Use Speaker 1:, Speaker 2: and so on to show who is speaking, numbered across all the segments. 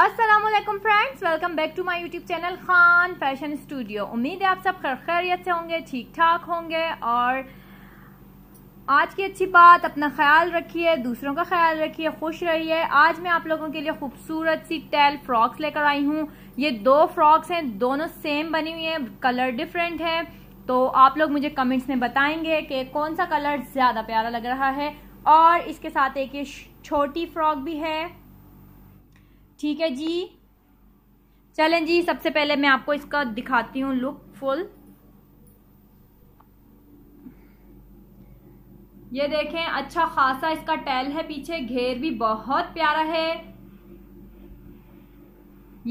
Speaker 1: Aslam friends welcome back to my YouTube channel Khan Fashion Studio उम्मीद है आप सब खर खैरियत से होंगे ठीक ठाक होंगे और आज की अच्छी बात अपना ख्याल रखिए दूसरों का ख्याल रखिए खुश रहिए आज मैं आप लोगों के लिए खूबसूरत सी टेल फ्रॉक्स लेकर आई हूँ ये दो फ्रॉक्स हैं दोनों सेम बनी हुई हैं कलर डिफरेंट है तो आप लोग मुझे कमेंट्स में बताएंगे कि कौन सा कलर ज़्यादा प्यारा लग रहा है और इसके साथ एक ये छोटी फ्रॉक भी है ठीक है जी चलें जी सबसे पहले मैं आपको इसका दिखाती हूँ लुक फुल ये देखें अच्छा खासा इसका टैल है पीछे घेर भी बहुत प्यारा है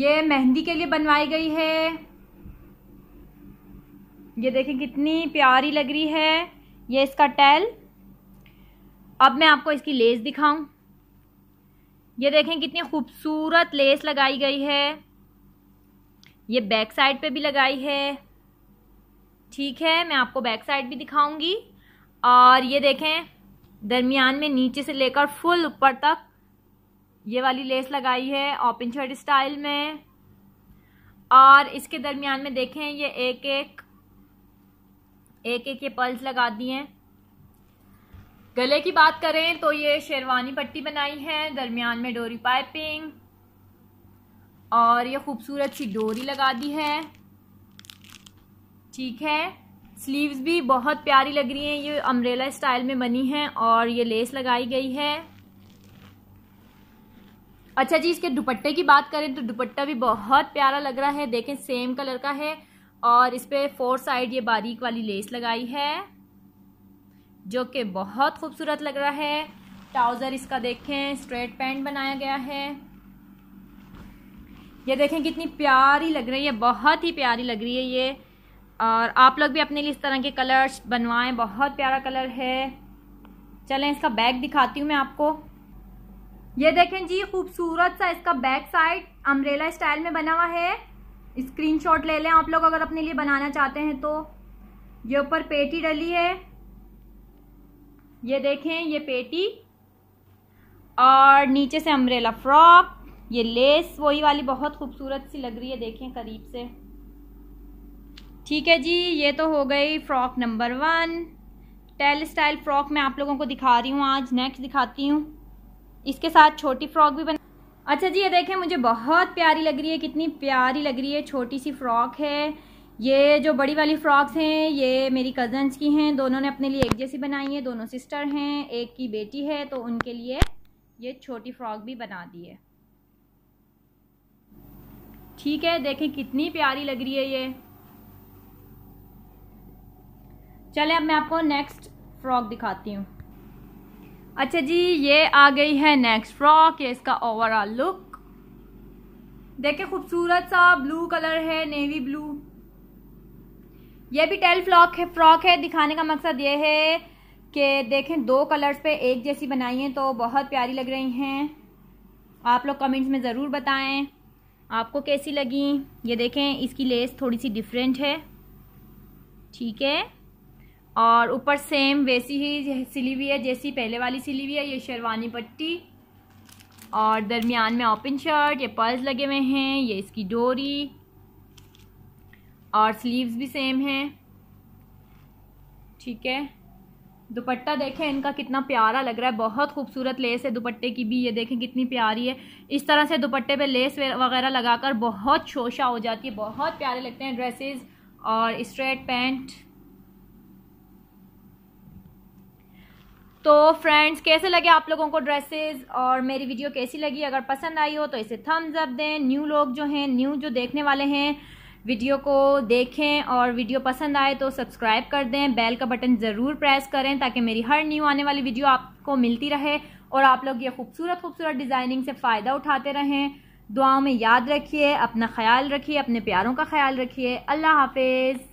Speaker 1: ये मेहंदी के लिए बनवाई गई है ये देखें कितनी प्यारी लग रही है ये इसका टैल अब मैं आपको इसकी लेस दिखाऊं ये देखें कितनी खूबसूरत लेस लगाई गई है ये बैक साइड पे भी लगाई है ठीक है मैं आपको बैक साइड भी दिखाऊंगी और ये देखें दरमियान में नीचे से लेकर फुल ऊपर तक ये वाली लेस लगाई है ओपन शर्ट स्टाइल में और इसके दरमियान में देखें ये एक एक एक एक ये पर्ल्स लगा दिए हैं गले की बात करें तो ये शेरवानी पट्टी बनाई है दरमियान में डोरी पाइपिंग और ये खूबसूरत सी डोरी लगा दी है ठीक है स्लीव्स भी बहुत प्यारी लग रही हैं ये अम्ब्रेला स्टाइल में बनी हैं और ये लेस लगाई गई है अच्छा जी इसके दुपट्टे की बात करें तो दुपट्टा भी बहुत प्यारा लग रहा है देखें सेम कलर का है और इस पर फोर साइड ये बारीक वाली लेस लगाई है जो कि बहुत खूबसूरत लग रहा है ट्राउज़र इसका देखें स्ट्रेट पैंट बनाया गया है ये देखें कितनी प्यारी लग रही है बहुत ही प्यारी लग रही है ये और आप लोग भी अपने लिए इस तरह के कलर्स बनवाएं बहुत प्यारा कलर है चलें इसका बैग दिखाती हूँ मैं आपको ये देखें जी खूबसूरत सा इसका बैक साइड अम्ब्रेला स्टाइल में बना हुआ है स्क्रीनशॉट ले लें आप लोग अगर अपने लिए बनाना चाहते हैं तो ये ऊपर पेटी डली है ये देखें ये पेटी और नीचे से अम्ब्रेला फ्रॉक ये लेस वही वाली बहुत खूबसूरत सी लग रही है देखें करीब से ठीक है जी ये तो हो गई frock number one tail style frock मैं आप लोगों को दिखा रही हूँ आज नेक्स्ट दिखाती हूँ इसके साथ छोटी फ्रॉक भी बना अच्छा जी ये देखें मुझे बहुत प्यारी लग रही है कितनी प्यारी लग रही है छोटी सी फ्रॉक है ये जो बड़ी वाली फ्रॉक्स हैं ये मेरी कज़न्स की हैं दोनों ने अपने लिए एक जैसी बनाई है दोनों सिस्टर हैं एक की बेटी है तो उनके लिए ये छोटी फ्रॉक भी बना दी है ठीक है देखें कितनी प्यारी लग रही है ये चले अब मैं आपको नेक्स्ट फ्रॉक दिखाती हूँ अच्छा जी ये आ गई है नेक्स्ट फ्रॉक ये इसका ओवरऑल लुक देखे खूबसूरत सा ब्लू कलर है नेवी ब्लू ये भी टेल फ्लॉक है फ्रॉक है दिखाने का मकसद ये है कि देखें दो कलर्स पे एक जैसी बनाई हैं तो बहुत प्यारी लग रही हैं आप लोग कमेंट्स में ज़रूर बताएं आपको कैसी लगी ये देखें इसकी लेस थोड़ी सी डिफरेंट है ठीक है और ऊपर सेम वैसी ही सिली हुई है जैसी पहले वाली सिली हुई है ये शेरवानी पट्टी और दरमियान में ओपन शर्ट ये पर्ल्स लगे हुए हैं ये इसकी डोरी और स्लीव्स भी सेम हैं ठीक है दुपट्टा देखें इनका कितना प्यारा लग रहा है बहुत खूबसूरत लेस है दुपट्टे की भी ये देखें कितनी प्यारी है इस तरह से दुपट्टे पे लेस वगैरह लगाकर बहुत शोशा हो जाती है बहुत प्यारे लगते हैं ड्रेसेस और स्ट्रेट पैंट तो फ्रेंड्स कैसे लगे आप लोगों को ड्रेसेस और मेरी वीडियो कैसी लगी अगर पसंद आई हो तो इसे थम्स अप दें न्यू लोग जो हैं न्यू जो देखने वाले हैं वीडियो को देखें और वीडियो पसंद आए तो सब्सक्राइब कर दें बेल का बटन ज़रूर प्रेस करें ताकि मेरी हर न्यू आने वाली वीडियो आपको मिलती रहे और आप लोग ये खूबसूरत खूबसूरत डिज़ाइनिंग से फ़ायदा उठाते रहें दुआओं में याद रखिए अपना ख्याल रखिए अपने प्यारों का ख्याल रखिए अल्लाह हाफिज़